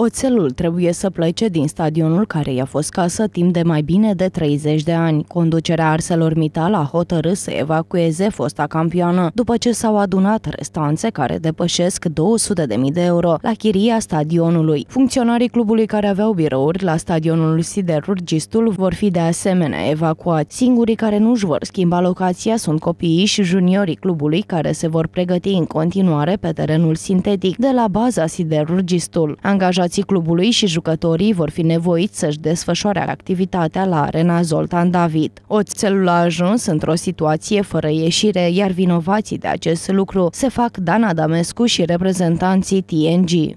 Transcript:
Oțelul trebuie să plece din stadionul care i-a fost casă timp de mai bine de 30 de ani. Conducerea ArcelorMittal a hotărât să evacueze fosta campioană, după ce s-au adunat restanțe care depășesc 200.000 de euro la chiria stadionului. Funcționarii clubului care aveau birouri la stadionul Siderurgistul vor fi de asemenea evacuați. Singurii care nu și vor schimba locația sunt copiii și juniorii clubului care se vor pregăti în continuare pe terenul sintetic de la baza Siderurgistul. Angajați angajații clubului și jucătorii vor fi nevoiți să-și desfășoare activitatea la arena Zoltan David. Oțelul a ajuns într-o situație fără ieșire, iar vinovații de acest lucru se fac Dan Adamescu și reprezentanții TNG.